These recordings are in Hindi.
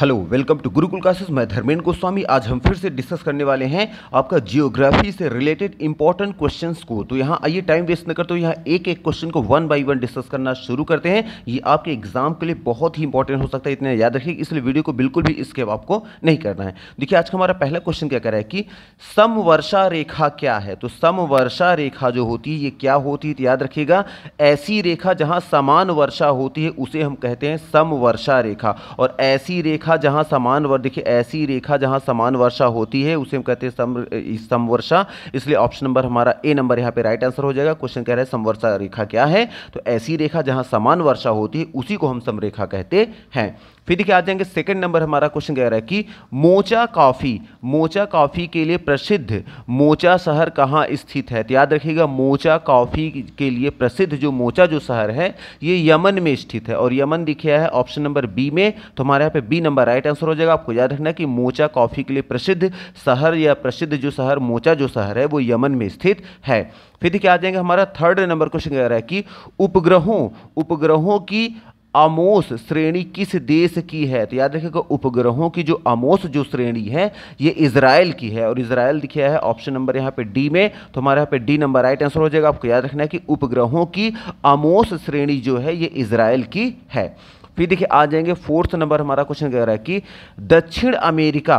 hello welcome to Gurukul classes मैं धर्मेंद्र गोस्वामी आज हम फिर से डिस्कस करने वाले हैं आपका जियोग्राफी से रिलेटेड इंपॉर्टेंट क्वेश्चंस को तो यहाँ आइए टाइम वेस्ट न करते तो यहाँ एक एक क्वेश्चन को वन बाय वन डिस्कस करना शुरू करते हैं ये आपके एग्जाम के लिए बहुत ही इंपॉर्टेंट हो सकता है इतना याद रखिए इसलिए वीडियो को बिल्कुल भी इसके आपको नहीं करना है देखिए आज का हमारा पहला क्वेश्चन क्या कह रहा है कि समवर्षा रेखा क्या है तो समवर्षा रेखा जो होती है ये क्या होती है तो याद रखिएगा ऐसी रेखा जहाँ समान वर्षा होती है उसे हम कहते हैं सम वर्षा रेखा और ऐसी रेखा रेखा जहां समान देखिए ऐसी रेखा जहां समान वर्षा होती है उसे हम कहते हैं सम समवर्षा इसलिए ऑप्शन नंबर हमारा ए नंबर यहां पे राइट आंसर हो जाएगा क्वेश्चन कह रहा है समवर्षा रेखा क्या है तो ऐसी रेखा जहां समान वर्षा होती है उसी को हम समरेखा कहते हैं फिर देखिए आ जाएंगे सेकंड नंबर हमारा क्वेश्चन कह रहा है कि मोचा कॉफ़ी मोचा कॉफ़ी के लिए प्रसिद्ध मोचा शहर कहाँ स्थित है तो याद रखिएगा मोचा कॉफ़ी के लिए प्रसिद्ध जो मोचा जो शहर है ये यमन में स्थित है और यमन दिखाया है ऑप्शन नंबर बी में तो हमारे यहाँ पे बी नंबर राइट आंसर हो जाएगा आपको याद रखना कि मोचा कॉफ़ी के लिए प्रसिद्ध शहर या प्रसिद्ध जो शहर मोचा जो शहर है वो यमन में स्थित है फिर देखिए आ जाएंगे हमारा थर्ड नंबर क्वेश्चन कह रहा है कि उपग्रहों उपग्रहों की अमोस श्रेणी किस देश की है तो याद रखिएगा उपग्रहों की जो अमोस जो श्रेणी है ये इसराइल की है और इसराइल दिखाया है ऑप्शन नंबर यहाँ पे डी में तो हमारे यहाँ पे डी नंबर राइट आंसर हो जाएगा आपको याद रखना है कि उपग्रहों की अमोस श्रेणी जो है ये इसराइल की है फिर देखिए आ जाएंगे फोर्थ नंबर हमारा क्वेश्चन कह रहा है कि दक्षिण अमेरिका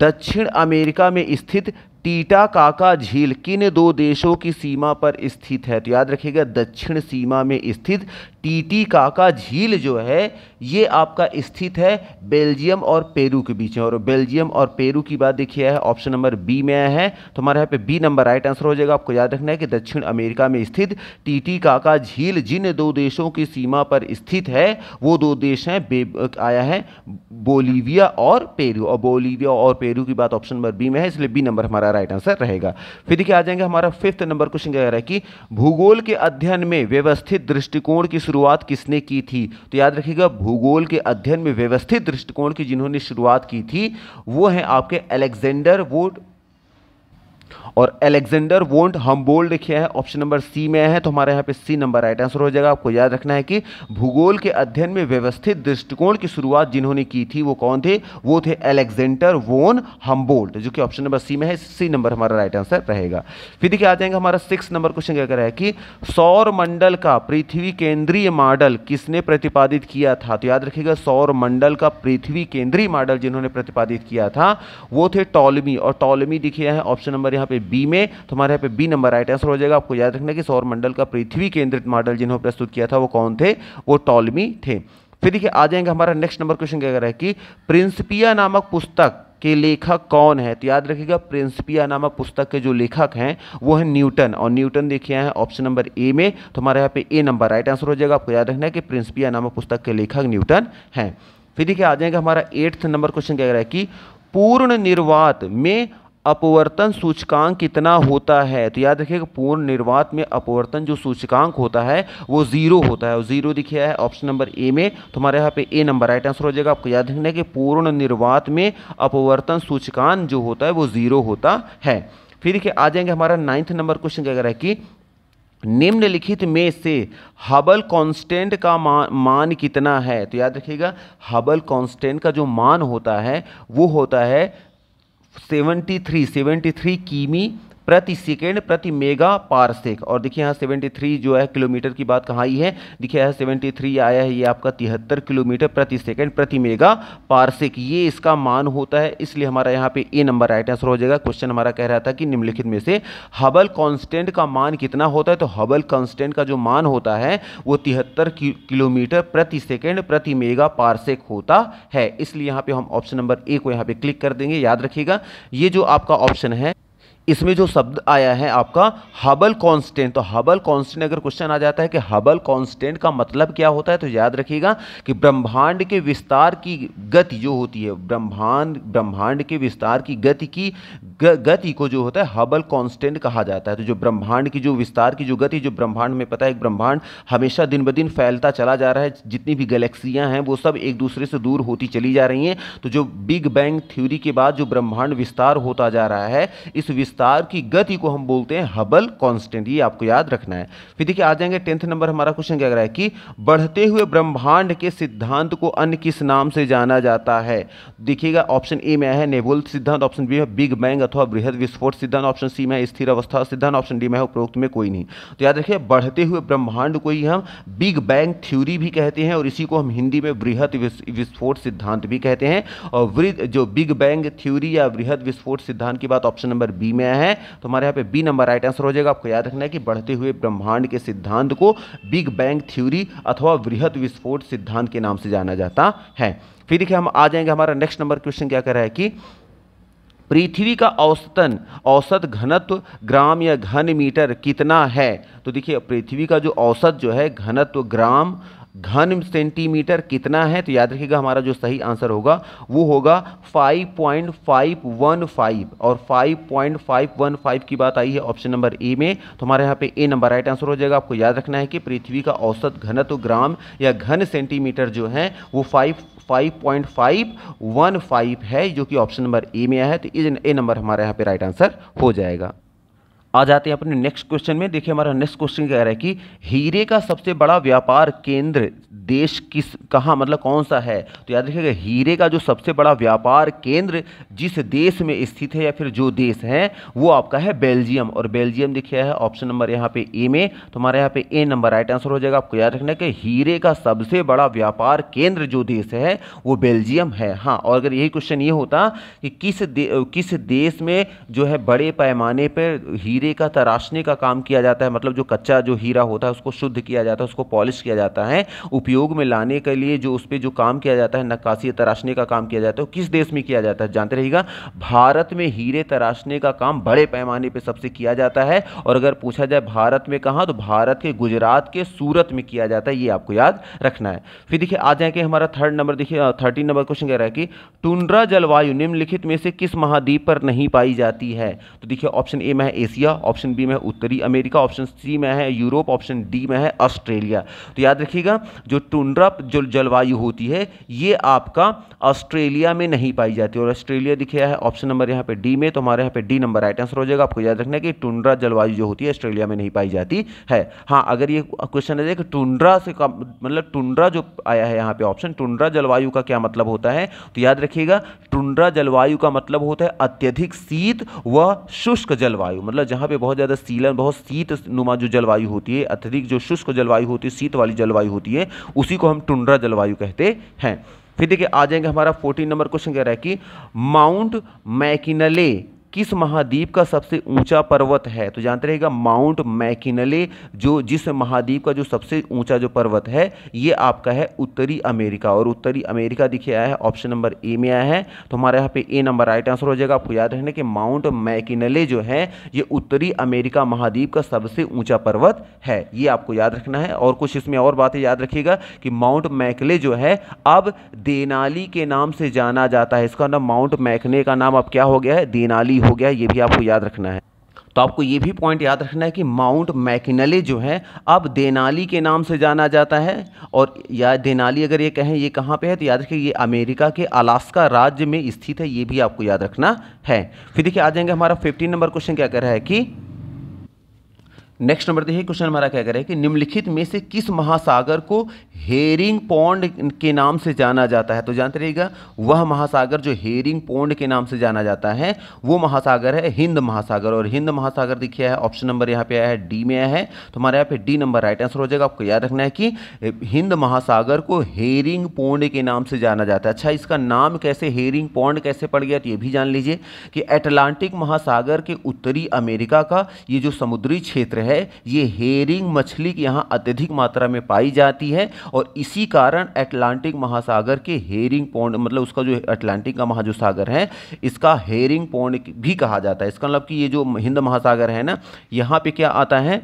दक्षिण अमेरिका में स्थित टीटा काका झील किन दो देशों की सीमा पर स्थित है तो याद रखिएगा दक्षिण सीमा में स्थित टीटी काका झील जो है ये आपका स्थित है बेल्जियम और पेरू के बीच में और बेल्जियम और पेरू की बात देखिए है ऑप्शन नंबर बी में आया है तो हमारे यहाँ पे बी नंबर राइट आंसर हो जाएगा आपको याद रखना है कि दक्षिण अमेरिका में स्थित टीटी काका झील जिन दो देशों की सीमा पर स्थित है वो दो देश हैं आया है बोलीविया और पेरू और बोलीविया और पेरू की बात ऑप्शन नंबर बी में है इसलिए बी नंबर हमारा राइट आंसर रहेगा फिर देखिए आ जाएंगे हमारा फिफ्थ नंबर क्वेश्चन कह रहा है कि भूगोल के अध्ययन में व्यवस्थित दृष्टिकोण की शुरुआत किसने की थी तो याद रखिएगा भूगोल के अध्ययन में व्यवस्थित दृष्टिकोण की जिन्होंने शुरुआत की थी वो हैं आपके अलेक्जेंडर वो और एलेक्जेंडर वोंट हम बोल्ड लिखे हैं ऑप्शन नंबर सी में है तो हमारे यहाँ पे सी नंबर राइट आंसर हो जाएगा आपको याद रखना है कि भूगोल के अध्ययन में व्यवस्थित दृष्टिकोण की शुरुआत जिन्होंने की थी वो कौन थे वो थे एलेक्जेंडर वोन हम्बोल्ट जो कि ऑप्शन नंबर सी में है सी नंबर हमारा राइट आंसर रहेगा फिर देखिए आ जाएंगे हमारा सिक्स नंबर क्वेश्चन क्या कह है कि सौर मंडल का पृथ्वी केंद्रीय मॉडल किसने प्रतिपादित किया था तो याद रखिएगा सौर मंडल का पृथ्वी केंद्रीय मॉडल जिन्होंने प्रतिपादित किया था वो थे टॉलमी और टॉलमी दिखे हैं ऑप्शन नंबर यहाँ पे बी में तो हमारे यहाँ पे बी नंबर राइट आंसर हो जाएगा आपको याद रखना कि सौर मंडल का पृथ्वी केंद्रित मॉडल जिन्होंने प्रस्तुत किया था वो कौन थे वो टॉलमी थे फिर देखिए आ जाएंगे हमारा नेक्स्ट नंबर क्वेश्चन क्या है कि प्रिंसिपिया नामक पुस्तक के लेखक कौन है तो याद रखिएगा प्रिंसिपिया नामक पुस्तक के जो लेखक हैं वो है न्यूटन और न्यूटन देखिए हैं ऑप्शन नंबर ए में तो हमारे यहाँ पे ए नंबर राइट आंसर हो जाएगा आपको याद रखना है कि प्रिंसिपिया नामक पुस्तक के लेखक न्यूटन हैं फिर देखिए आ जाएगा हमारा एट्थ नंबर क्वेश्चन क्या रहा है कि पूर्ण निर्वात में अपवर्तन सूचकांक कितना होता है तो याद रखिएगा पूर्ण निर्वात में अपवर्तन जो सूचकांक होता है वो जीरो होता है जीरो दिखाया है ऑप्शन नंबर ए में तो हमारे यहाँ पे ए नंबर राइट आंसर हो जाएगा आपको याद रखना है कि पूर्ण निर्वात में अपवर्तन सूचकांक जो होता है वो जीरो होता है फिर देखिए आ जाएंगे हमारा नाइन्थ नंबर क्वेश्चन क्या कर कि निम्नलिखित में से हबल कांस्टेंट का मान मान कितना है तो याद रखिएगा हबल कांस्टेंट का जो मान होता है वो होता है सेवेंटी थ्री सेवेंटी थ्री कीमी प्रति सेकेंड प्रति मेगा पारसेक और देखिए यहाँ 73 जो है किलोमीटर की बात कहाँ आई है देखिए यहाँ 73 आया है ये आपका तिहत्तर किलोमीटर प्रति सेकेंड प्रति मेगा पारसेक ये इसका मान होता है इसलिए हमारा यहाँ पे ए नंबर राइट आंसर हो जाएगा क्वेश्चन हमारा कह रहा था कि निम्नलिखित में से हबल कॉन्स्टेंट का मान कितना होता है तो हबल कॉन्स्टेंट का जो मान होता है वो तिहत्तर किलोमीटर प्रति सेकेंड प्रति मेगा पारसेक होता है इसलिए यहाँ पे हम ऑप्शन नंबर ए को यहाँ पे क्लिक कर देंगे याद रखिएगा ये जो आपका ऑप्शन है इसमें जो शब्द आया है आपका हबल कांस्टेंट तो हबल कांस्टेंट अगर क्वेश्चन आ जाता है कि हबल कांस्टेंट का मतलब क्या होता है तो याद रखिएगा कि ब्रह्मांड के विस्तार की गति जो होती है ब्रह्मांड ब्रह्मांड के विस्तार की गति की गति को जो होता है हबल कांस्टेंट कहा जाता है तो जो ब्रह्मांड की जो विस्तार की जो गति जो ब्रह्मांड में पता है ब्रह्मांड हमेशा दिन ब दिन फैलता चला जा रहा है जितनी भी गैलेक्सियाँ हैं वो सब एक दूसरे से दूर होती चली जा रही हैं तो जो बिग बैंग थ्योरी के बाद जो ब्रह्मांड विस्तार होता जा रहा है इस विस्तार विस्तार की गति को हम बोलते हैं हबल कांस्टेंट ये आपको याद रखना है फिर देखिए आ जाएंगे टेंथ नंबर हमारा क्वेश्चन क्या कह रहा है कि बढ़ते हुए ब्रह्मांड के सिद्धांत को अन्य किस नाम से जाना जाता है देखिएगा ऑप्शन ए में है नेवल सिद्धांत ऑप्शन बी है बिग बैंग अथवा बृहद विस्फोट सिद्धांत ऑप्शन सी में स्थिर अवस्था सिद्धांत ऑप्शन डी में है उपरोक्त में कोई नहीं तो याद रखिए बढ़ते हुए ब्रह्मांड को ही हम बिग बैंग थ्योरी भी कहते हैं और इसी को हम हिंदी में बृहद विस्फोट सिद्धांत भी कहते हैं और जो बिग बैंग थ्योरी या बृहद विस्फोट सिद्धांत की बात ऑप्शन नंबर बी में गया है तो हमारे यहाँ पे बी नंबर राइट आंसर हो जाएगा आपको याद रखना है कि बढ़ते हुए ब्रह्मांड के सिद्धांत को बिग बैंग थ्योरी अथवा वृहत विस्फोट सिद्धांत के नाम से जाना जाता है फिर देखिए हम आ जाएंगे हमारा नेक्स्ट नंबर क्वेश्चन क्या कर रहा है कि पृथ्वी का औसतन औसत घनत्व ग्राम या घन मीटर कितना है तो देखिए पृथ्वी का जो औसत जो है घनत्व ग्राम घन सेंटीमीटर कितना है तो याद रखिएगा हमारा जो सही आंसर होगा वो होगा 5.515 और 5.515 की बात आई है ऑप्शन नंबर ए में तो हमारे यहाँ पे ए नंबर राइट आंसर हो जाएगा आपको याद रखना है कि पृथ्वी का औसत घनत्व ग्राम या घन सेंटीमीटर जो है वो फाइव 5.515 है जो कि ऑप्शन नंबर ए में आया है तो ए नंबर हमारे यहाँ पे राइट आंसर हो जाएगा आ जाते हैं अपने नेक्स्ट क्वेश्चन में देखिए हमारा नेक्स्ट क्वेश्चन कह रहा है कि हीरे का सबसे बड़ा व्यापार केंद्र देश किस कहाँ मतलब कौन सा है तो याद रखिएगा हीरे का जो सबसे बड़ा व्यापार केंद्र जिस देश में स्थित है या फिर जो देश है वो आपका है बेल्जियम और बेल्जियम देखिए है ऑप्शन नंबर यहाँ पे ए में तो हमारे यहाँ पे ए नंबर राइट आंसर हो जाएगा आपको याद रखना है कि हीरे का सबसे बड़ा व्यापार केंद्र जो देश है वो बेल्जियम है हाँ और अगर यही क्वेश्चन ये होता कि किस दे, किस देश में जो है बड़े पैमाने पर हीरे हीरे का तराशने का काम किया जाता है मतलब जो कच्चा जो हीरा होता है उसको शुद्ध किया जाता है उसको पॉलिश किया जाता है उपयोग में लाने के लिए जो उस पर जो काम किया जाता है नक्काशी तराशने का काम किया जाता है किस देश में किया जाता है जानते रहेगा भारत में हीरे तराशने का काम बड़े पैमाने पर सबसे किया जाता है और अगर पूछा जाए भारत में कहाँ तो भारत के गुजरात के सूरत में किया जाता है ये आपको याद रखना है फिर देखिए आ जाए कि हमारा थर्ड नंबर देखिए थर्टीन नंबर क्वेश्चन कह रहा है कि टुंड्रा जलवायु निम्नलिखित में से किस महाद्वीप पर नहीं पाई जाती है तो देखिए ऑप्शन ए में है एशिया ऑप्शन बी में उत्तरी अमेरिका ऑप्शन सी में है यूरोप ऑप्शन डी में है ऑस्ट्रेलिया तो याद रखिएगा जो टुंड्रा जो जलवायु होती है ये आपका ऑस्ट्रेलिया में नहीं पाई जाती और ऑस्ट्रेलिया दिखाया है ऑप्शन नंबर यहाँ पे डी में तो हमारे यहाँ पे डी नंबर राइट आंसर हो जाएगा आपको याद रखना कि टुंड्रा जलवायु जो होती है ऑस्ट्रेलिया में नहीं पाई जाती है हाँ अगर ये क्वेश्चन है कि टुंड्रा से मतलब टुंड्रा जो आया है यहाँ पे ऑप्शन टुंड्रा जलवायु का क्या मतलब होता है तो याद रखिएगा टुंड्रा जलवायु का मतलब होता है अत्यधिक शीत व शुष्क जलवायु मतलब जहाँ पे बहुत ज़्यादा सीलन बहुत शीत नुमा जो जलवायु होती है अत्यधिक जो शुष्क जलवायु होती है शीत वाली जलवायु होती है उसी को हम टुंड्रा जलवायु कहते हैं फिर देखिए आ जाएंगे हमारा फोर्टीन नंबर क्वेश्चन कह रहा है कि माउंट मैकिनले किस महाद्वीप का सबसे ऊंचा पर्वत है तो जानते रहेगा माउंट मैकिनले जो जिस महाद्वीप का जो सबसे ऊंचा जो पर्वत है ये आपका है उत्तरी अमेरिका और उत्तरी अमेरिका दिखे आया है ऑप्शन नंबर ए में आया है तो हमारे यहाँ पे ए नंबर राइट आंसर हो जाएगा आपको याद रखना कि माउंट मैकिनले जो है ये उत्तरी अमेरिका महाद्वीप का सबसे ऊंचा पर्वत है ये आपको याद रखना है और कुछ इसमें और बातें याद रखिएगा कि माउंट मैकले जो है अब देनाली के नाम से जाना जाता है इसका नाम माउंट मैकने का नाम अब क्या हो गया है देनाली हो गया ये भी आपको याद रखना है तो आपको ये भी पॉइंट याद रखना है कि माउंट मैकिनले जो है अब देनाली के नाम से जाना जाता है और या देनाली अगर ये कहें ये कहाँ पे है तो याद रखिए ये अमेरिका के अलास्का राज्य में स्थित है ये भी आपको याद रखना है फिर देखिए आ जाएंगे हमारा फिफ्टीन नंबर क्वेश्चन क्या कह रहा है कि नेक्स्ट नंबर देखिए क्वेश्चन हमारा क्या करें कि निम्नलिखित में से किस महासागर को हेरिंग पौंड के नाम से जाना जाता है तो जानते रहिएगा वह महासागर जो हेरिंग पौंड के नाम से जाना जाता है वो महासागर है हिंद महासागर और हिंद महासागर देखिए है ऑप्शन नंबर यहाँ पे आया है डी में आया है तो हमारे यहाँ पे डी नंबर राइट आंसर हो जाएगा आपको याद रखना है कि हिंद महासागर को हेरिंग पौंड के नाम से जाना जाता है अच्छा इसका नाम कैसे हेरिंग पौंड कैसे पड़ गया तो ये भी जान लीजिए कि अटलांटिक महासागर के उत्तरी अमेरिका का ये जो समुद्री क्षेत्र है है ये हेरिंग मछली की यहाँ अत्यधिक मात्रा में पाई जाती है और इसी कारण अटलांटिक महासागर के हेरिंग पौंड मतलब उसका जो अटलांटिक का महाजोसागर है इसका हेरिंग पौंड भी कहा जाता है इसका मतलब कि ये जो हिंद महासागर है ना यहाँ पे क्या आता है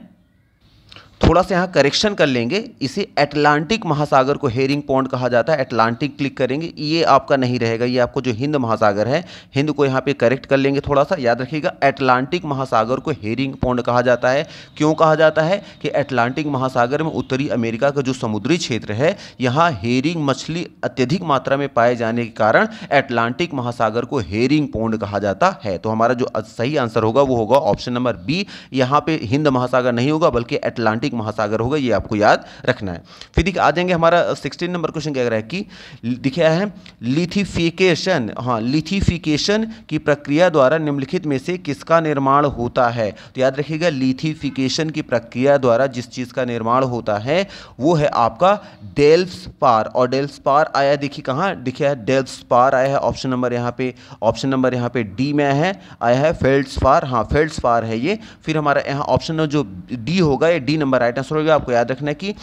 थोड़ा सा यहाँ करेक्शन कर लेंगे इसे अटलांटिक महासागर को हेरिंग पॉन्ड कहा जाता है अटलांटिक क्लिक करेंगे ये आपका नहीं रहेगा ये आपको जो हिंद महासागर है हिंद को यहाँ पे करेक्ट कर लेंगे थोड़ा सा याद रखिएगा अटलांटिक महासागर को हेरिंग पॉन्ड कहा जाता है क्यों कहा जाता है कि अटलांटिक महासागर में उत्तरी अमेरिका का जो समुद्री क्षेत्र है यहाँ हेरिंग मछली अत्यधिक मात्रा में पाए जाने के कारण अटलांटिक महासागर को हेरिंग पौंड कहा जाता है तो हमारा जो सही आंसर होगा वो होगा ऑप्शन नंबर बी यहाँ पर हिंद महासागर नहीं होगा बल्कि अटलांटिक अटलांटिक महासागर होगा ये आपको याद रखना है फिर देखिए आ जाएंगे हमारा सिक्सटीन नंबर क्वेश्चन क्या है कि दिखाया है लिथिफिकेशन हाँ लिथिफिकेशन की प्रक्रिया द्वारा निम्नलिखित में से किसका निर्माण होता है तो याद रखिएगा लिथिफिकेशन की प्रक्रिया द्वारा जिस चीज़ का निर्माण होता है वो है आपका डेल्स पार और डेल्स पार आया देखिए कहाँ दिखे है डेल्स पार आया है ऑप्शन नंबर यहाँ पे ऑप्शन नंबर यहाँ पे डी में है आया है फेल्ड्स पार हाँ फेल्ड्स पार है ये फिर हमारा यहाँ ऑप्शन जो डी होगा ये डी नंबर राइट आंसर होगा आपको याद रखना है कि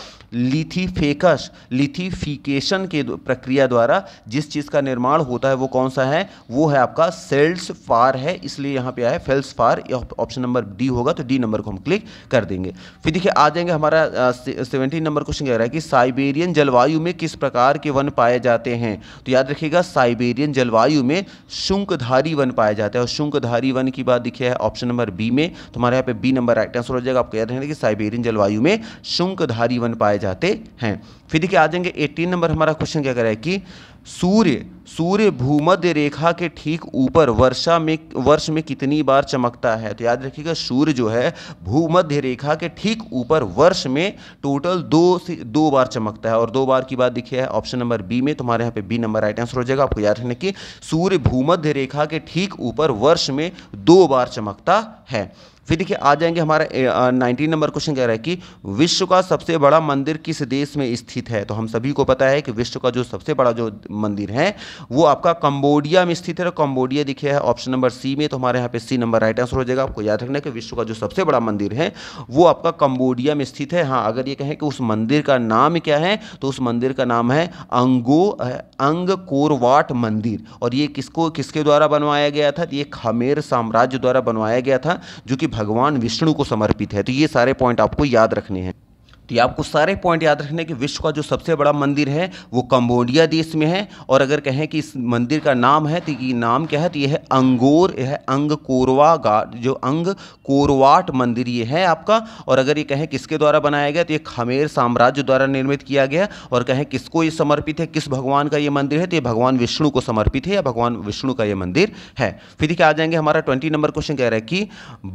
लिथिफेकस लिथिफिकेशन के प्रक्रिया द्वारा जिस चीज़ का निर्माण होता है वो कौन सा है वो है आपका सेल्स फार है इसलिए यहाँ पे आया फेल्स फार ऑप्शन नंबर डी होगा तो डी नंबर को हम क्लिक कर देंगे फिर देखिए आ जाएंगे हमारा सेवेंटीन नंबर क्वेश्चन कह रहा है कि साइबेरियन जलवायु में किस प्रकार के वन पाए जाते हैं तो याद रखिएगा साइबेरियन जलवायु में शुंकधारी वन पाए जाते हैं और शुंकधारी वन की बात देखिए ऑप्शन नंबर बी में तो हमारे यहाँ पे बी नंबर राइट आंसर हो जाएगा आपको याद रखना कि साइबेरियन जलवायु जलवायु में शुंकधारी वन पाए जाते हैं फिर देखिए आ जाएंगे एटीन नंबर हमारा क्वेश्चन क्या करा है कि सूर्य सूर्य भूमध्य रेखा के ठीक ऊपर वर्षा में वर्ष में कितनी बार चमकता है तो याद रखिएगा सूर्य जो है भूमध्य रेखा के ठीक ऊपर वर्ष में टोटल दो से दो बार चमकता है और दो बार की बात देखिए है ऑप्शन नंबर बी में तुम्हारे यहाँ पे बी नंबर राइट आंसर हो जाएगा आपको याद रखना कि सूर्य भूमध्य रेखा के ठीक ऊपर वर्ष में दो बार चमकता है फिर देखिए आ जाएंगे हमारे नाइनटीन नंबर क्वेश्चन कह रहा है कि विश्व का सबसे बड़ा मंदिर किस देश में स्थित है तो हम सभी को पता है कि विश्व का जो सबसे बड़ा जो मंदिर है वो आपका कंबोडिया में स्थित है और कंबोडिया देखिए है ऑप्शन नंबर सी में तो हमारे यहाँ पे सी नंबर राइट आंसर हो जाएगा आपको याद रखना कि विश्व का जो सबसे बड़ा मंदिर है वो आपका कंबोडिया में स्थित है हाँ अगर ये कहें कि उस मंदिर का नाम क्या है तो उस मंदिर का नाम है अंगो अंग कोरवाट मंदिर और ये किसको किसके द्वारा बनवाया गया था ये खमेर साम्राज्य द्वारा बनवाया गया था जो कि भगवान विष्णु को समर्पित है तो ये सारे पॉइंट आपको याद रखने हैं तो ये आपको सारे पॉइंट याद रखने कि विश्व का जो सबसे बड़ा मंदिर है वो कंबोडिया देश में है और अगर कहें कि इस मंदिर का नाम है तो ये नाम क्या है तो ये है अंगोर यह अंग कोरवा जो अंग कोरवाट मंदिर ये है आपका और अगर ये कहें किसके द्वारा बनाया गया तो ये खमेर साम्राज्य द्वारा निर्मित किया गया और कहें किसको ये समर्पित है किस भगवान का ये मंदिर है तो ये भगवान विष्णु को समर्पित है या भगवान विष्णु का ये मंदिर है फिर देखिए आ जाएंगे हमारा ट्वेंटी नंबर क्वेश्चन कह रहा है कि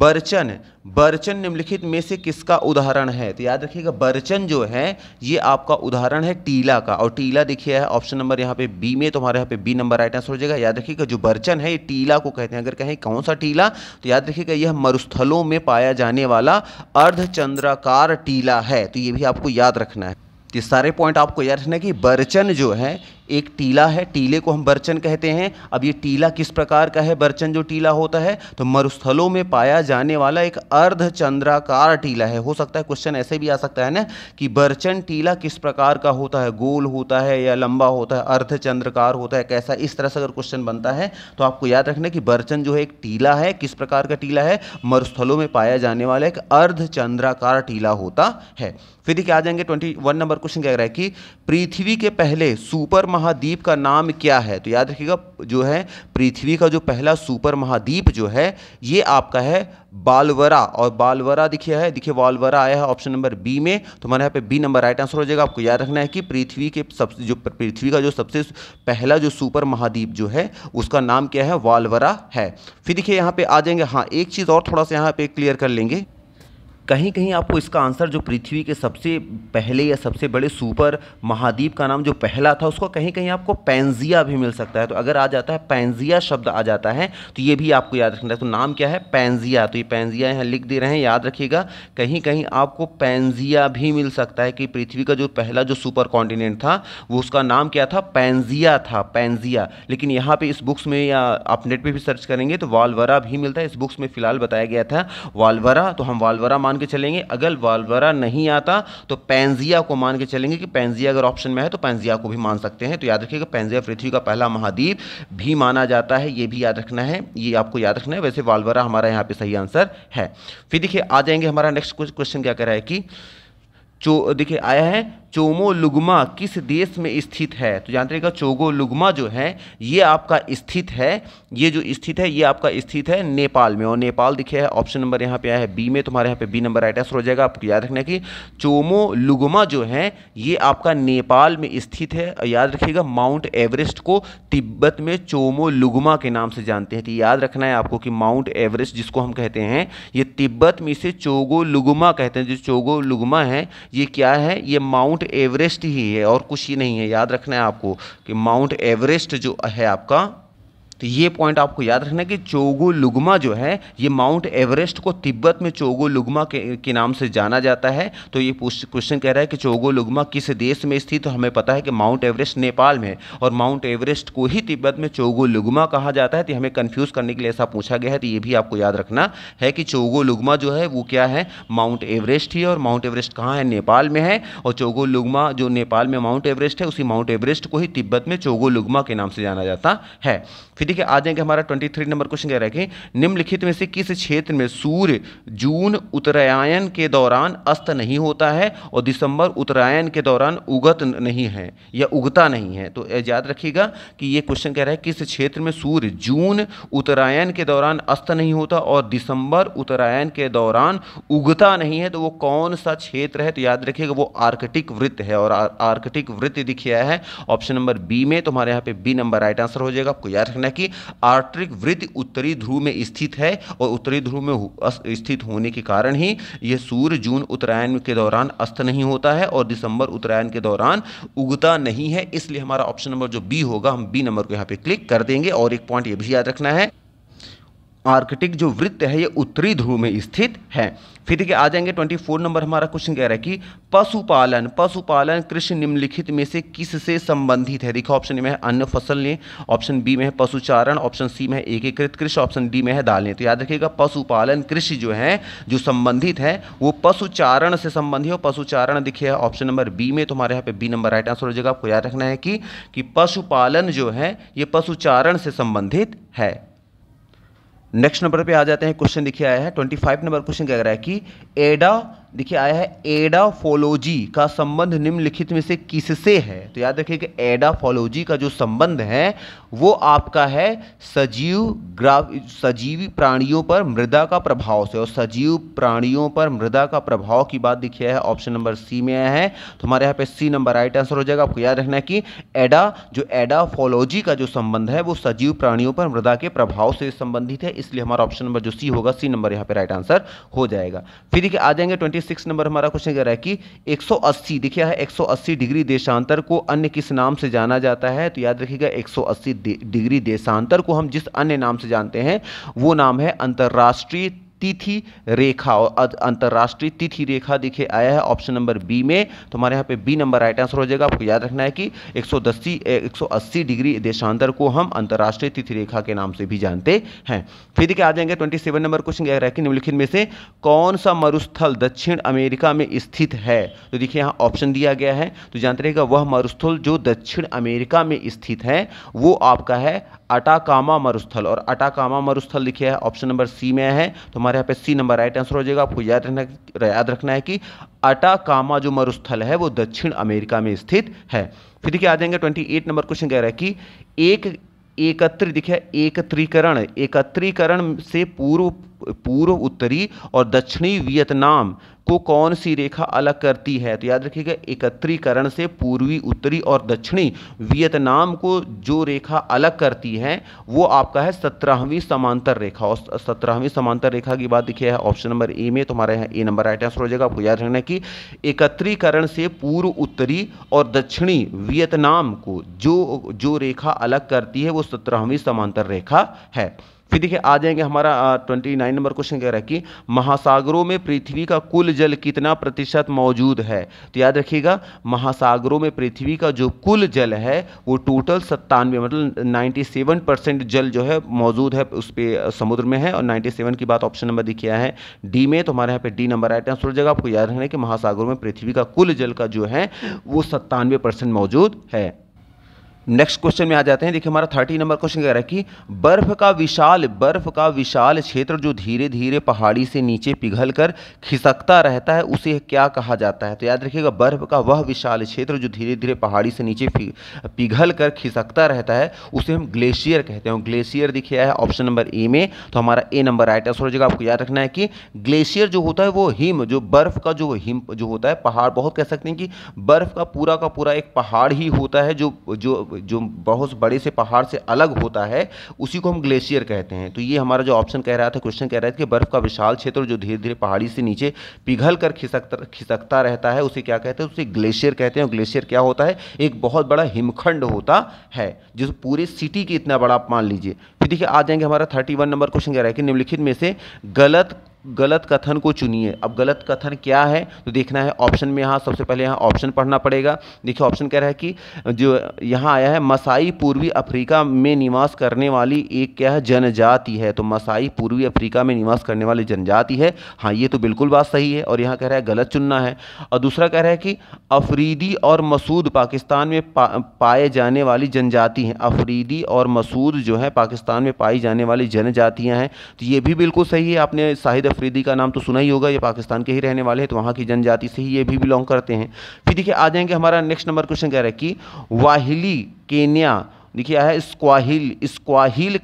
बर्चन बर्चन निम्नलिखित में से किसका उदाहरण है तो याद रखिएगा बर्चन जो है ये आपका उदाहरण है टीला का और टीला देखिए है ऑप्शन नंबर यहाँ पे बी में तुम्हारे यहाँ पे बी नंबर राइट आंसर हो जाएगा याद रखिएगा जो बर्चन है ये टीला को कहते हैं अगर कहें कौन सा टीला तो याद रखिएगा यह मरुस्थलों में पाया जाने वाला अर्धचंद्राकार टीला है तो ये भी आपको याद रखना है ये सारे पॉइंट आपको याद रखना है कि बर्चन जो है एक टीला है टीले को हम बर्चन कहते हैं अब ये टीला किस प्रकार का है बर्चन जो टीला होता है तो मरुस्थलों में पाया जाने वाला एक अर्धचंद्राकार टीला है हो सकता है क्वेश्चन ऐसे भी आ सकता है ना कि बर्चन टीला किस प्रकार का होता है गोल होता है या लंबा होता है अर्धचंद्रकार होता है कैसा इस तरह से अगर क्वेश्चन बनता है तो आपको याद रखना कि बर्चन जो है एक टीला है किस प्रकार का टीला है मरुस्थलों में पाया जाने वाला एक अर्धचंद्राकार टीला होता है फिर देखिए आ जाएंगे ट्वेंटी नंबर क्वेश्चन क्या रहा है कि पृथ्वी के पहले सुपर महाद्वीप का नाम क्या है तो याद रखिएगा जो है पृथ्वी का जो पहला सुपर महाद्वीप जो है ये आपका है बालवरा और बालवरा दिखिए है दिखिए बालवरा आया है ऑप्शन नंबर बी में तो हमारे यहाँ पे बी नंबर राइट आंसर हो जाएगा आपको याद रखना है कि पृथ्वी के सबसे जो पृथ्वी का जो सबसे पहला जो सुपर महाद्वीप जो है उसका नाम क्या है वालवरा है फिर देखिए यहाँ पे आ जाएंगे हाँ एक चीज़ और थोड़ा सा यहाँ पे क्लियर कर लेंगे कहीं कहीं आपको इसका आंसर जो पृथ्वी के सबसे पहले या सबसे बड़े सुपर महाद्वीप का नाम जो पहला था उसको कहीं कहीं आपको पैंजिया भी मिल सकता है तो अगर आ जाता है पैंजिया शब्द आ जाता है तो ये भी आपको याद रखना है तो नाम क्या है पैंजिया तो ये पैंजिया यहाँ लिख दे रहे हैं याद रखिएगा कहीं कहीं आपको पैंजिया भी मिल सकता है कि पृथ्वी का जो पहला जो सुपर कॉन्टिनेंट था वो उसका नाम क्या था पैंजिया था पैंजिया लेकिन यहाँ पर इस बुक्स में या आप नेट पर भी सर्च करेंगे तो वालवरा भी मिलता है इस बुक्स में फिलहाल बताया गया था वालवरा तो हम वालवरा मान मान के चलेंगे अगर वालवरा नहीं आता तो पैंजिया को मान के चलेंगे कि पैंजिया अगर ऑप्शन में है तो पैंजिया को भी मान सकते हैं तो याद रखिएगा पैंजिया पृथ्वी का पहला महाद्वीप भी माना जाता है ये भी याद रखना है ये आपको याद रखना है वैसे वालवरा हमारा यहाँ पे सही आंसर है फिर देखिए आ जाएंगे हमारा नेक्स्ट क्वेश्चन क्या कह रहा है कि जो देखिए आया है चोमो लुगमा किस देश में स्थित है तो जानते रहेगा चोगो लुगमा जो है ये आपका स्थित है ये जो स्थित है ये आपका स्थित है नेपाल में और नेपाल दिखे है ऑप्शन नंबर यहाँ पे आया है बी में तुम्हारे यहाँ पे बी नंबर राइट आंसर हो जाएगा आपको याद रखना कि चोमो लुगमा जो है ये आपका नेपाल में स्थित है याद रखिएगा माउंट एवरेस्ट को तिब्बत में चोमो लुगमा के नाम से जानते हैं तो याद रखना है आपको कि माउंट एवरेस्ट जिसको हम कहते हैं ये तिब्बत में इसे चोगो लुगमा कहते हैं जो चोगो लुगमा है ये क्या है ये माउंट एवरेस्ट ही है और कुछ ही नहीं है याद रखना है आपको कि माउंट एवरेस्ट जो है आपका तो ये पॉइंट आपको याद रखना कि चोगो लुगमा जो है ये माउंट एवरेस्ट को तिब्बत में चोगो लुगमा के, के नाम से जाना जाता है तो ये क्वेश्चन कह रहा है कि चोगो लुगमा किस देश में स्थित तो हमें पता है कि माउंट एवरेस्ट नेपाल में और माउंट एवरेस्ट को ही तिब्बत में चोगो लुगमा कहा जाता है तो हमें कन्फ्यूज़ करने के लिए ऐसा पूछा गया है तो ये भी आपको याद रखना है कि चोगो लुगमा जो है वो क्या है माउंट एवरेस्ट ही और माउंट एवरेस्ट कहाँ है नेपाल में है और चोगो लुगमा जो नेपाल में माउंट एवरेस्ट है उसी माउंट एवरेस्ट को ही तिब्बत में चोगो लुगमा के नाम से जाना जाता है फिर देखिए आ जाएंगे हमारा ट्वेंटी थ्री नंबर क्वेश्चन कह रहा है निम्नलिखित में से किस क्षेत्र में सूर्य जून उत्तरायण के दौरान अस्त नहीं होता है और दिसंबर उत्तरायण के दौरान उगत नहीं है या उगता नहीं है तो याद रखिएगा कि ये क्वेश्चन कह रहा है किस क्षेत्र में सूर्य जून उत्तरायण के दौरान अस्त नहीं होता और दिसंबर उत्तरायण के दौरान उगता नहीं है तो वो कौन सा क्षेत्र है तो याद रखिएगा वो आर्कटिक वृत्त है और आर्कटिक वृत्त दिखाया है ऑप्शन नंबर बी में तो हमारे यहाँ पे बी नंबर राइट आंसर हो जाएगा आपको याद रखना हालांकि आर्ट्रिक वृद्धि उत्तरी ध्रुव में स्थित है और उत्तरी ध्रुव में स्थित होने के कारण ही यह सूर्य जून उत्तरायण के दौरान अस्त नहीं होता है और दिसंबर उत्तरायण के दौरान उगता नहीं है इसलिए हमारा ऑप्शन नंबर जो बी होगा हम बी नंबर को यहाँ पे क्लिक कर देंगे और एक पॉइंट ये भी याद रखना है आर्कटिक जो वृत्त है ये उत्तरी ध्रुव में स्थित है फिर देखिए आ जाएंगे ट्वेंटी फोर नंबर हमारा क्वेश्चन कह रहा है कि पशुपालन पशुपालन कृषि निम्नलिखित में से किस से संबंधित है देखो ऑप्शन ए में है अन्य फसल ने ऑप्शन बी में है पशुचारण ऑप्शन सी में है एकीकृत कृषि ऑप्शन डी में है दाल तो याद रखिएगा पशुपालन कृषि जो है जो संबंधित है वो पशुचारण से संबंधित हो पशुचारण देखिए ऑप्शन नंबर बी में तो हमारे यहाँ पे बी नंबर राइट आंसर हो जाएगा आपको याद रखना है कि पशुपालन जो है ये पशुचारण से संबंधित है नेक्स्ट नंबर पे आ जाते हैं क्वेश्चन लिखे आया है ट्वेंटी फाइव नंबर क्वेश्चन कह रहा है कि एडा देखिए आया है एडाफोलोजी का संबंध निम्नलिखित में से किससे है तो याद रखिए कि एडाफोलोजी का जो संबंध है वो आपका है सजीव ग्राव सजीवी प्राणियों पर मृदा का प्रभाव से और सजीव प्राणियों पर मृदा का प्रभाव की बात देखिए है ऑप्शन नंबर सी में आया है तो हमारे यहाँ पे सी नंबर राइट आंसर हो जाएगा आपको याद रखना है कि एडा जो एडाफोलॉजी का जो संबंध है वो सजीव प्राणियों पर मृदा के प्रभाव से संबंधित है इसलिए हमारा ऑप्शन नंबर जो सी होगा सी नंबर यहाँ पे राइट आंसर हो जाएगा फिर देखिए आ जाएंगे ट्वेंटी सिक्स नंबर हमारा क्वेश्चन कह रहा है कि 180 देखिए है 180 डिग्री देशांतर को अन्य किस नाम से जाना जाता है तो याद रखिएगा 180 डिग्री देशांतर को हम जिस अन्य नाम से जानते हैं वो नाम है अंतर्राष्ट्रीय तिथि रेखा और अंतर्राष्ट्रीय तिथि रेखा देखिए आया है ऑप्शन नंबर बी में तो हमारे यहाँ पे बी नंबर राइट आंसर हो जाएगा आपको याद रखना है कि 110 180 डिग्री देशांतर को हम अंतर्राष्ट्रीय तिथि रेखा के नाम से भी जानते हैं फिर देखिए आ जाएंगे 27 नंबर क्वेश्चन कह है कि निम्नलिखित में से कौन सा मरुस्थल दक्षिण अमेरिका में स्थित है तो देखिए यहाँ ऑप्शन दिया गया है तो जानते रहेगा वह मरुस्थल जो दक्षिण अमेरिका में स्थित है वो आपका है अटाकामा मरुस्थल और अटाकामा मरुस्थल लिखे है ऑप्शन नंबर सी में है तो हमारे यहाँ पे सी नंबर राइट आंसर हो जाएगा आपको याद रखना याद रखना है कि अटाकामा जो मरुस्थल है वो दक्षिण अमेरिका में स्थित है फिर देखिए आ जाएंगे ट्वेंटी एट नंबर क्वेश्चन कह रहा है कि एक एकत्र देखिए एकत्रीकरण एकत्रीकरण से पूर्व पूर्व उत्तरी और दक्षिणी वियतनाम को कौन सी रेखा अलग करती है तो याद रखिएगा एकत्रीकरण से पूर्वी उत्तरी और दक्षिणी वियतनाम को जो रेखा अलग करती है वो आपका है सत्रहवीं समांतर रेखा और सत्रहवीं समांतर रेखा की बात देखिए है ऑप्शन नंबर ए में तो हमारे यहाँ ए नंबर राइट आंसर हो जाएगा आपको याद रखना कि एकत्रीकरण से पूर्व उत्तरी और दक्षिणी वियतनाम को जो जो रेखा अलग करती है वो सत्रहवीं समांतर रेखा है फिर देखिए आ जाएंगे हमारा ट्वेंटी नाइन नंबर क्वेश्चन कह रहा है कि महासागरों में पृथ्वी का कुल जल कितना प्रतिशत मौजूद है तो याद रखिएगा महासागरों में पृथ्वी का जो कुल जल है वो टोटल सत्तानवे मतलब नाइन्टी सेवन परसेंट जल जो है मौजूद है उस पर समुद्र में है और नाइन्टी सेवन की बात ऑप्शन नंबर दिखाया है डी में तो हमारे यहाँ पे डी नंबर आए थे जगह आपको याद रखना है कि महासागरों में पृथ्वी का कुल जल का जो है वो सत्तानवे परसेंट मौजूद है नेक्स्ट क्वेश्चन में आ जाते हैं देखिए हमारा थर्टी नंबर क्वेश्चन कह रहा है कि बर्फ का विशाल बर्फ का विशाल क्षेत्र जो धीरे धीरे पहाड़ी से नीचे पिघल कर खिसकता रहता है उसे क्या कहा जाता है तो याद रखिएगा बर्फ का वह विशाल क्षेत्र जो धीरे धीरे पहाड़ी से नीचे पिघल कर खिसकता रहता है उसे हम ग्लेशियर कहते हैं ग्लेशियर दिखे है ऑप्शन नंबर ए में तो हमारा ए नंबर राइट आंसर हो जाएगा आपको याद रखना है कि ग्लेशियर जो होता है वो हिम जो बर्फ का जो हिम जो होता है पहाड़ बहुत कह सकते हैं कि बर्फ का पूरा का पूरा एक पहाड़ ही होता है जो जो जो बहुत बड़े से पहाड़ से अलग होता है उसी को हम ग्लेशियर कहते हैं तो ये हमारा जो ऑप्शन कह रहा था क्वेश्चन कह रहा था कि बर्फ़ का विशाल क्षेत्र जो धीरे धीरे पहाड़ी से नीचे पिघल कर खिसकता खिसकता रहता है उसे क्या कहते हैं उसे ग्लेशियर कहते हैं और ग्लेशियर क्या होता है एक बहुत बड़ा हिमखंड होता है जिस पूरे सिटी की इतना बड़ा आप मान लीजिए फिर देखिए आ जाएंगे हमारा थर्टी वन नंबर क्वेश्चन कह रहा है कि निम्नलिखित में से गलत गलत कथन को चुनिए अब गलत कथन क्या है तो देखना है ऑप्शन में यहाँ सबसे पहले यहाँ ऑप्शन पढ़ना पड़ेगा देखिए ऑप्शन कह रहा है कि जो यहाँ आया है मसाई पूर्वी अफ्रीका में निवास करने वाली एक क्या है जनजाति है तो मसाई पूर्वी अफ्रीका में निवास करने वाली जनजाति है हाँ ये तो बिल्कुल बात सही है और यहाँ कह रहा है गलत चुनना है और दूसरा कह रहा है कि अफरीदी और मसूद पाकिस्तान में पा, पाए जाने वाली जनजाति हैं अफरीदी और मसूद जो है पाकिस्तान में पाई जाने वाली जनजातियाँ हैं तो ये भी बिल्कुल सही है आपने शाहिद अफरीदी का नाम तो सुना ही होगा ये पाकिस्तान के ही रहने वाले हैं तो वहाँ की जनजाति से ही ये भी बिलोंग करते हैं फिर देखिए आ जाएंगे हमारा नेक्स्ट नंबर क्वेश्चन कह रहा है कि वाहिली केन्या देखिए है स्क्वाहिल स्क्वाहिल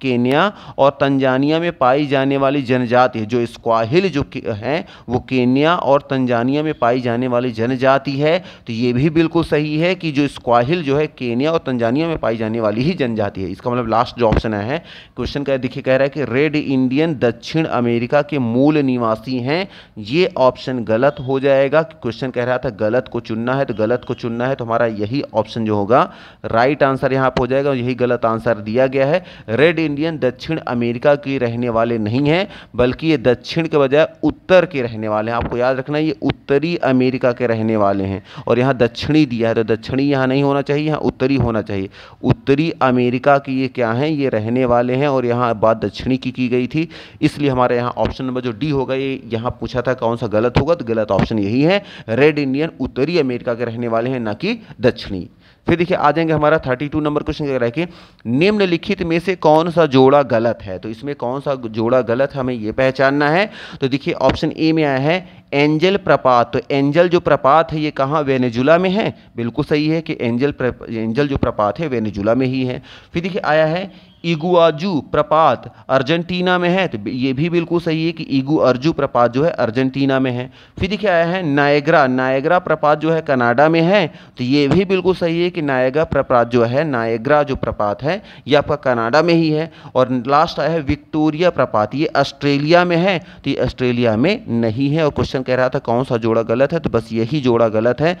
केन्या और तंजानिया में पाई जाने वाली जनजाति है जो स्क्वाहिल जो हैं वो केन्या और तंजानिया में पाई जाने वाली जनजाति है तो ये भी बिल्कुल सही है कि जो स्क्वाहिल जो है केन्या और तंजानिया में पाई जाने वाली ही जनजाति है इसका मतलब लास्ट जो ऑप्शन है क्वेश्चन का देखिए कह रहा है कि रेड इंडियन दक्षिण अमेरिका के मूल निवासी हैं ये ऑप्शन गलत हो जाएगा क्वेश्चन कह रहा था गलत को चुनना है तो गलत को चुनना है तो हमारा यही ऑप्शन जो होगा राइट आंसर यहाँ आप हो जाएगा यही गलत आंसर दिया गया है रेड इंडियन दक्षिण अमेरिका के रहने वाले नहीं हैं बल्कि ये दक्षिण के बजाय उत्तर के रहने वाले हैं आपको याद रखना ये उत्तरी अमेरिका के रहने वाले हैं और यहाँ दक्षिणी दिया है तो दक्षिणी यहाँ नहीं होना चाहिए यहाँ उत्तरी होना चाहिए उत्तरी अमेरिका की ये क्या हैं ये रहने वाले हैं और यहाँ बात दक्षिणी की की गई थी इसलिए हमारे यहाँ ऑप्शन नंबर जो डी होगा ये यहाँ पूछा था कौन सा गलत होगा तो गलत ऑप्शन यही है रेड इंडियन उत्तरी अमेरिका के रहने वाले हैं ना कि दक्षिणी फिर देखिए आ जाएंगे हमारा थर्टी टू नंबर क्वेश्चन कह रहा है कि निम्नलिखित में से कौन सा जोड़ा गलत है तो इसमें कौन सा जोड़ा गलत हमें ये पहचानना है तो देखिए ऑप्शन ए में आया है एंजल प्रपात तो एंजल जो प्रपात है ये कहाँ वेनेजुला में है बिल्कुल सही है कि एंजल प्र, एंजल जो प्रपात है वेनेजुला में ही है फिर देखिए आया है इगुआजू प्रपात अर्जेंटीना में है तो ये भी बिल्कुल सही है कि इगु अर्जू प्रपात जो है अर्जेंटीना में है फिर देखिए आया है नायग्रा नायग्रा प्रपात जो है कनाडा में है तो ये भी बिल्कुल सही है कि नायग्रा प्रपात जो है नायग्रा जो प्रपात है ये आपका कनाडा में ही है और लास्ट आया है विक्टोरिया प्रपात ये ऑस्ट्रेलिया में है तो ये ऑस्ट्रेलिया में नहीं है और क्वेश्चन कह रहा था कौन सा जोड़ा गलत है तो बस यही जोड़ा गलत है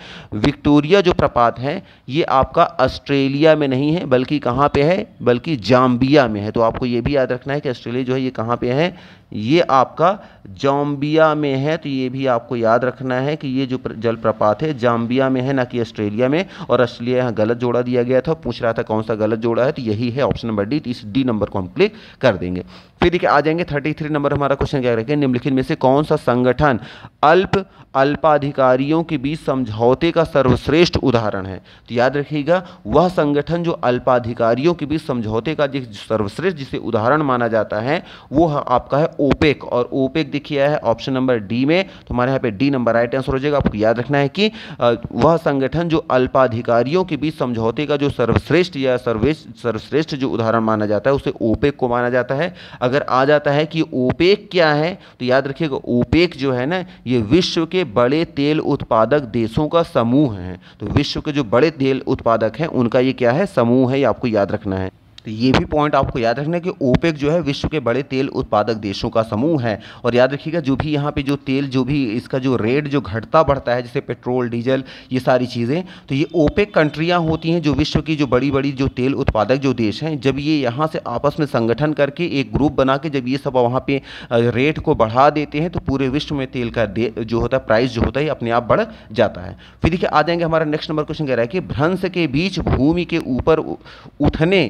विक्टोरिया जो प्रपात है ये आपका ऑस्ट्रेलिया में नहीं है बल्कि कहाँ पर है बल्कि जाम अम्बिया में है तो आपको ये भी याद रखना है कि ऑस्ट्रेलिया जो है ये कहाँ पे है ये आपका जाम्बिया में है तो ये भी आपको याद रखना है कि ये जो जलप्रपात है जाम्बिया में है ना कि ऑस्ट्रेलिया में और ऑस्ट्रेलिया यहाँ गलत जोड़ा दिया गया था पूछ रहा था कौन सा गलत जोड़ा है तो यही है ऑप्शन नंबर डी तो इस डी नंबर को हम क्लिक कर देंगे फिर देखिए आ जाएंगे थर्टी थ्री नंबर हमारा क्वेश्चन क्या रखेंगे निम्नलिखित में से कौन सा संगठन अल्प अल्पाधिकारियों के बीच समझौते का सर्वश्रेष्ठ उदाहरण है तो याद रखिएगा वह संगठन जो अल्पाधिकारियों के बीच समझौते का जिस सर्वश्रेष्ठ जिसे उदाहरण माना जाता है वो आपका है ओपेक और ओपेक दिया है ऑप्शन नंबर डी में तो हमारे यहाँ पे डी नंबर राइट आंसर हो जाएगा आपको याद रखना है कि वह संगठन जो अल्पाधिकारियों के बीच समझौते का जो सर्वश्रेष्ठ या सर्वश्रेष्ठ जो उदाहरण माना जाता है उसे ओपेक को माना जाता है अगर आ जाता है कि ओपेक क्या है तो याद रखिएगा ओपेक जो है ना ये विश्व के बड़े तेल उत्पादक देशों का समूह है तो विश्व के जो बड़े तेल उत्पादक हैं उनका ये क्या है समूह है ये आपको याद रखना है तो ये भी पॉइंट आपको याद रखना है कि ओपेक जो है विश्व के बड़े तेल उत्पादक देशों का समूह है और याद रखिएगा जो भी यहाँ पे जो तेल जो भी इसका जो रेट जो घटता बढ़ता है जैसे पेट्रोल डीजल ये सारी चीज़ें तो ये ओपेक कंट्रियाँ होती हैं जो विश्व की जो बड़ी बड़ी जो तेल उत्पादक जो देश हैं जब ये यहाँ से आपस में संगठन करके एक ग्रुप बना के जब ये सब वहाँ पर रेट को बढ़ा देते हैं तो पूरे विश्व में तेल का जो होता है प्राइस जो होता है अपने आप बढ़ जाता है फिर देखिए आ जाएंगे हमारा नेक्स्ट नंबर क्वेश्चन कह रहा है कि भ्रंश के बीच भूमि के ऊपर उठने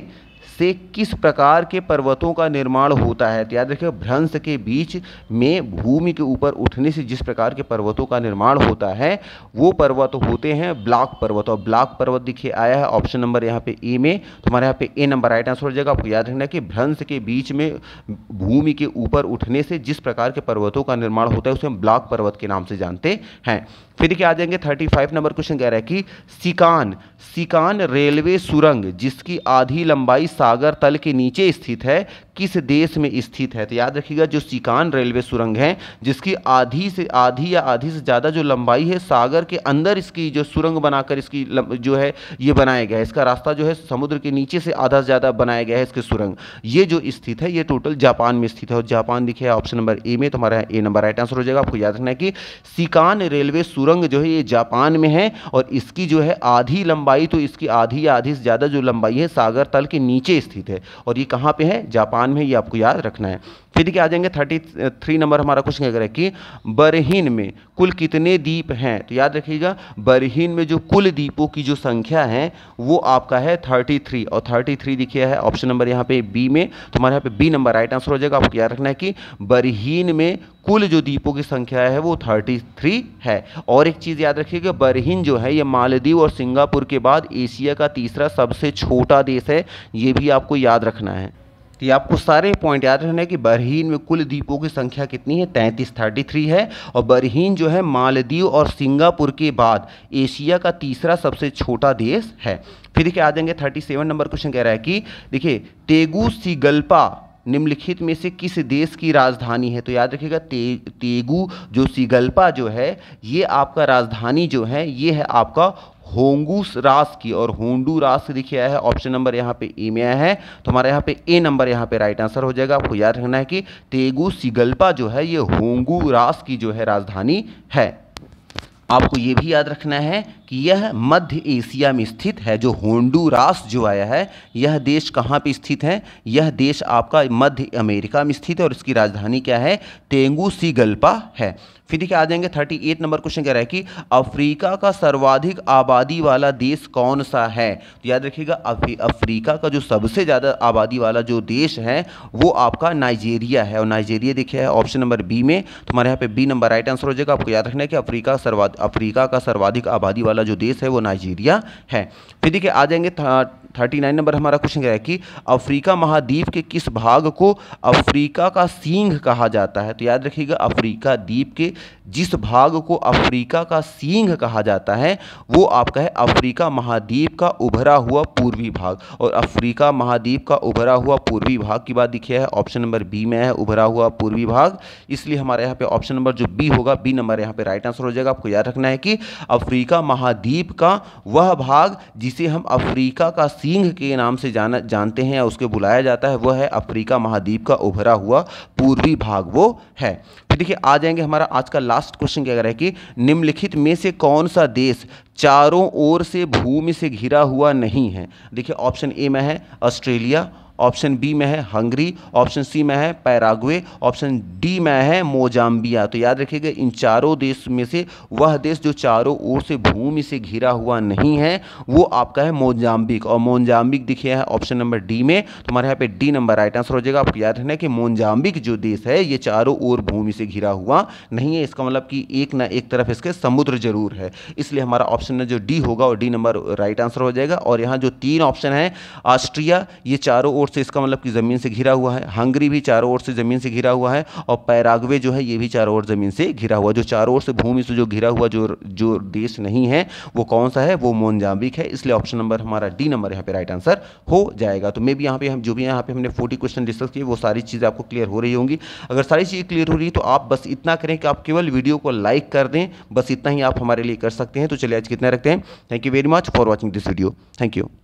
से किस प्रकार के पर्वतों का निर्माण होता है तो याद रखिए भ्रंश के बीच में भूमि के ऊपर उठने से जिस प्रकार के पर्वतों का निर्माण होता है वो पर्वत होते हैं ब्लॉक पर्वत और ब्लॉक पर्वत देखिए आया है ऑप्शन नंबर यहाँ पे ए में तो हमारे यहाँ पे ए नंबर राइट आंसर हो जाएगा आपको याद रखना कि भ्रंश के बीच में भूमि के ऊपर उठने से जिस प्रकार के पर्वतों का निर्माण होता है उसे हम ब्लॉक पर्वत के नाम से जानते हैं फिर देखिए आ जाएंगे थर्टी फाइव नंबर क्वेश्चन कह रहा है कि सिकान सिकान रेलवे सुरंग जिसकी आधी लंबाई सागर तल के नीचे स्थित है किस देश में स्थित है तो याद रखिएगा जो सिकान रेलवे सुरंग है जिसकी आधी से आधी या आधी से ज़्यादा जो लंबाई है सागर के अंदर इसकी जो सुरंग बनाकर इसकी जो है ये बनाया गया है इसका रास्ता जो है समुद्र के नीचे से आधा से ज़्यादा बनाया गया है इसके सुरंग ये जो स्थित है ये टोटल जापान में स्थित है और जापान दिखे ऑप्शन नंबर ए में तो हमारा ए नंबर राइट आंसर हो जाएगा आपको याद रखना है कि सिकान रेलवे सुरंग जो है ये जापान में है और इसकी जो है आधी लंबाई तो इसकी आधी या आधी से ज़्यादा जो लंबाई है सागर तल के नीचे स्थित है और ये कहाँ पे है जापान में ये आपको याद रखना है फिर देखिए आ जाएंगे थर्टी थ्री नंबर हमारा क्वेश्चन क्या करें कि बरहीन में कुल कितने दीप हैं तो याद रखिएगा बरहीन में जो कुल दीपों की जो संख्या है वो आपका है थर्टी थ्री और थर्टी थ्री देखिए है ऑप्शन नंबर यहाँ पे बी में तो हमारे यहाँ पे बी नंबर राइट आंसर हो जाएगा आपको याद रखना है कि बरहीन में कुल जो दीपों की संख्या है वो थर्टी थ्री है और एक चीज़ याद रखिएगा बरहीन जो है ये मालदीव और सिंगापुर के बाद एशिया का तीसरा सबसे छोटा देश है ये भी आपको याद रखना है तो ये आपको सारे पॉइंट याद रखना है कि बरहीन में कुल द्वीपों की संख्या कितनी है तैंतीस थर्टी थ्री है और बरहीन जो है मालदीव और सिंगापुर के बाद एशिया का तीसरा सबसे छोटा देश है फिर देखिए आ जाएंगे थर्टी सेवन नंबर क्वेश्चन कह रहा है कि देखिए तेगू सीगल्पा निम्नलिखित में से किस देश की राजधानी है तो याद रखिएगा ते, तेगू जो सीगल्पा जो है ये आपका राजधानी जो है ये है आपका होंगूस रास की और होंडू रास लिखा है ऑप्शन नंबर यहाँ पे ए में आया है तो हमारे यहाँ पे ए नंबर यहाँ पे राइट आंसर हो जाएगा आपको याद रखना है कि तेगू सिगल्पा जो है ये होंगू रास की जो है राजधानी है आपको ये भी याद रखना है कि यह मध्य एशिया में स्थित है जो होंडुरास जो आया है यह देश कहाँ पे स्थित है यह देश आपका मध्य अमेरिका में स्थित है और इसकी राजधानी क्या है तेंगुसीगल्पा है फिर देखिए आ जाएंगे थर्टी एट नंबर क्वेश्चन कह रहा है कि अफ्रीका का सर्वाधिक आबादी वाला देश कौन सा है तो याद रखिएगा अफ्रीका का जो सबसे ज़्यादा आबादी वाला जो देश है वो आपका नाइजीरिया है और नाइजीरिया देखिए है ऑप्शन नंबर बी में तुम्हारे यहाँ पे बी नंबर राइट आंसर हो जाएगा आपको याद रखना है कि अफ्रीका सर्वाधिक अफ्रीका का सर्वाधिक आबादी वाला वाला जो देश है वो नाइजीरिया है फिर देखिए आ जाएंगे थर्टी नाइन नंबर हमारा क्वेश्चन क्या है कि अफ्रीका महाद्वीप के किस भाग को अफ्रीका का सींग कहा जाता है तो याद रखिएगा अफ्रीका द्वीप के जिस भाग को अफ्रीका का सींग कहा जाता है वो आपका है अफ्रीका महाद्वीप का उभरा हुआ पूर्वी भाग और अफ्रीका महाद्वीप का उभरा हुआ पूर्वी भाग की बात लिखी है ऑप्शन नंबर बी में है उभरा हुआ पूर्वी भाग इसलिए हमारे यहाँ पे ऑप्शन नंबर जो बी होगा बी नंबर यहाँ पे राइट आंसर हो जाएगा आपको याद रखना है कि अफ्रीका महा महाद्वीप का वह भाग जिसे हम अफ्रीका का सिंह के नाम से जाना जानते हैं या उसके बुलाया जाता है वह है अफ्रीका महाद्वीप का उभरा हुआ पूर्वी भाग वो है फिर देखिए आ जाएंगे हमारा आज का लास्ट क्वेश्चन क्या है कि निम्नलिखित में से कौन सा देश चारों ओर से भूमि से घिरा हुआ नहीं है देखिए ऑप्शन ए में है ऑस्ट्रेलिया ऑप्शन बी में है हंगरी ऑप्शन सी में है पैराग्वे ऑप्शन डी में है मोजाम्बिया तो याद रखिएगा इन चारों देश में से वह देश जो चारों ओर से भूमि से घिरा हुआ नहीं है वो आपका है मोजाम्बिक और मोजाम्बिक दिखे है ऑप्शन नंबर डी में तुम्हारे यहाँ पे डी नंबर राइट आंसर हो जाएगा आपको याद रखना कि मोजाम्बिक जो देश है ये चारों ओर भूमि से घिरा हुआ नहीं है इसका मतलब कि एक ना एक तरफ इसके समुद्र जरूर है इसलिए हमारा ऑप्शन जो डी होगा और डी नंबर राइट आंसर हो जाएगा और यहाँ जो तीन ऑप्शन है ऑस्ट्रिया ये चारों ओर से इसका मतलब कि ज़मीन से घिरा हुआ है हंगरी भी चारों ओर से ज़मीन से घिरा हुआ है और पैरागवे जो है ये भी चारों ओर ज़मीन से घिरा हुआ जो चारों ओर से भूमि से जो घिरा हुआ जो जो देश नहीं है वो कौन सा है वो मोनजाम्बिक है इसलिए ऑप्शन नंबर हमारा डी नंबर यहाँ पे राइट आंसर हो जाएगा तो मे भी यहाँ पे हम जो भी यहाँ पे हमने फोर्टी क्वेश्चन डिस्कस किए वो सारी चीज़ें आपको क्लियर हो रही होंगी अगर सारी चीज़ें क्लियर हो रही है तो आप बस इतना करें कि आप केवल वीडियो को लाइक कर दें बस इतना ही आप हमारे लिए कर सकते हैं तो चलिए आज कितना रखते हैं thank you very much for watching this video thank you